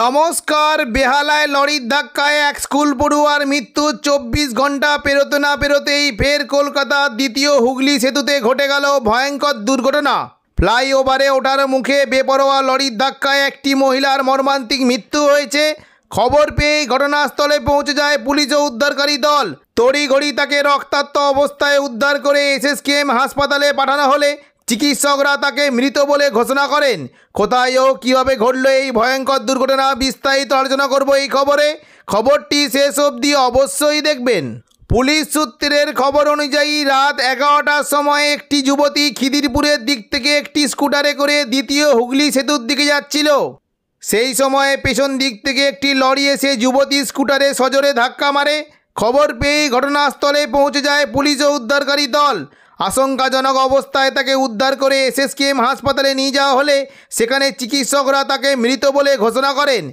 নমস্কার বেহালায় লরির ধাক্কায় এক স্কুল পড়ুয়ার মৃত্যু চব্বিশ ঘন্টা পেরোতে না পেরোতেই ফের কলকাতার দ্বিতীয় হুগলি সেতুতে ঘটে গেল ভয়ঙ্কর দুর্ঘটনা ফ্লাইওভারে ওঠার মুখে বেপরোয়া লরির ধাক্কায় একটি মহিলার মর্মান্তিক মৃত্যু হয়েছে খবর পেয়েই ঘটনাস্থলে পৌঁছে যায় পুলিশ ও উদ্ধারকারী দল তড়িঘড়ি তাকে রক্তাক্ত অবস্থায় উদ্ধার করে এসএসকেএম হাসপাতালে পাঠানো হলে চিকিৎসকরা তাকে মৃত বলে ঘোষণা করেন কোথায় ও কীভাবে ঘটল এই ভয়ঙ্কর দুর্ঘটনা বিস্তারিত আলোচনা করব এই খবরে খবরটি শেষ অবধি অবশ্যই দেখবেন পুলিশ সূত্রের খবর অনুযায়ী রাত এগারোটার সময় একটি যুবতী খিদিরপুরের দিক থেকে একটি স্কুটারে করে দ্বিতীয় হুগলি সেতুর দিকে যাচ্ছিল সেই সময়ে পেছন দিক থেকে একটি লরি এসে যুবতী স্কুটারে সজোরে ধাক্কা মারে খবর পেয়ে ঘটনাস্থলে পৌঁছে যায় পুলিশ ও উদ্ধারকারী দল আশঙ্কাজনক অবস্থায় তাকে উদ্ধার করে এসএসকেএম হাসপাতালে নিয়ে যাওয়া হলে সেখানে চিকিৎসকরা তাকে মৃত বলে ঘোষণা করেন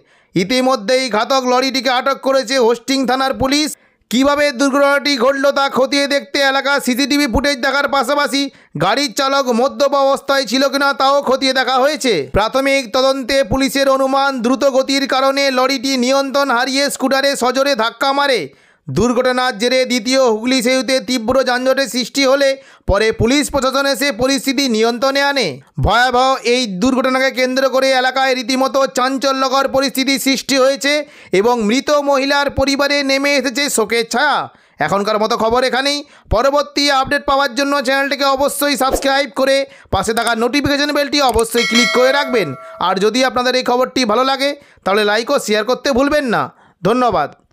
ইতিমধ্যেই ঘাতক লরিটিকে আটক করেছে হোস্টিং থানার পুলিশ কিভাবে দুর্ঘটনাটি ঘটল তা খতিয়ে দেখতে এলাকার সিসিটিভি ফুটেজ দেখার পাশাপাশি গাড়ির চালক মদ্যপ অবস্থায় ছিল কিনা তাও খতিয়ে দেখা হয়েছে প্রাথমিক তদন্তে পুলিশের অনুমান দ্রুত গতির কারণে লরিটি নিয়ন্ত্রণ হারিয়ে স্কুটারে সজোরে ধাক্কা মারে দুর্ঘটনার জেরে দ্বিতীয় হুগলি সেতুতে তীব্র যানজটের সৃষ্টি হলে পরে পুলিশ প্রশাসন এসে পরিস্থিতি নিয়ন্ত্রণে আনে ভয়াবহ এই দুর্ঘটনাকে কেন্দ্র করে এলাকায় রীতিমতো চাঞ্চল্যকর পরিস্থিতি সৃষ্টি হয়েছে এবং মৃত মহিলার পরিবারে নেমে এসেছে শোকের ছায়া এখনকার মতো খবর এখানেই পরবর্তী আপডেট পাওয়ার জন্য চ্যানেলটিকে অবশ্যই সাবস্ক্রাইব করে পাশে থাকা নোটিফিকেশন বেলটি অবশ্যই ক্লিক করে রাখবেন আর যদি আপনাদের এই খবরটি ভালো লাগে তাহলে লাইক ও শেয়ার করতে ভুলবেন না ধন্যবাদ